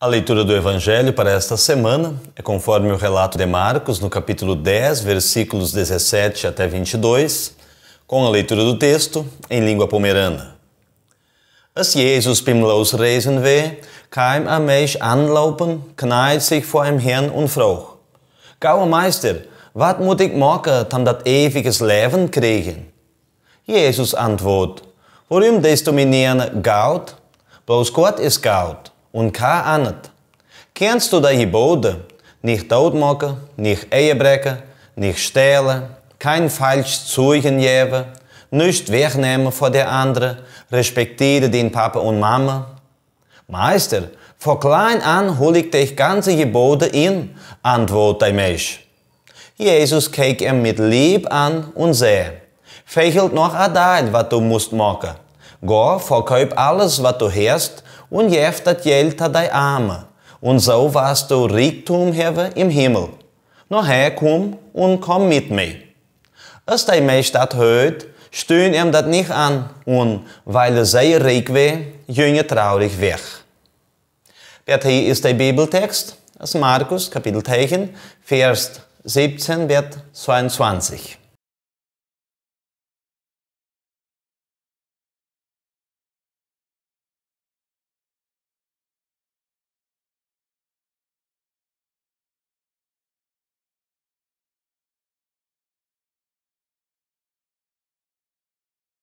A leitura do Evangelho para esta semana é conforme o relato de Marcos, no capítulo 10, versículos 17 até 22, com a leitura do texto em língua pomerana. Als Jesus beim Losreisen weh, keim a Mensch anlaufen, kneigt sich vor ihm Herrn und fragt: Gau Meister, wat muss ich machen, tam dat ewiges leven kriegen? Jesus antwort, Warum desto minerne Gaut? Bloß Gott is Gaut. und kein andet. Kennst du die Gebote? Nicht tot machen, nicht Ehe nicht stehlen, kein falsch Zeugen geben, nicht wegnehmen von der anderen, respektiere den Papa und Mama. Meister, von klein an hol ich dich ganze Gebote in, antwortet der Mensch. Jesus kek ihm mit Lieb an und sehe, fächelt noch a Teil, was du musst machen. Gå, förköp alles vad du hast und jäv det hjälta dig arme, und so vas du rikdom have im Himmel. Nå herkomm und komm mit mig. Als dein meest dat hört, stöhn ihm dat nicht an, und weil er sehr reich wär, jünger traurig weg. Bert hier ist der Bibeltext aus Markus, Kapitel 10, Vers 17, Vers 22.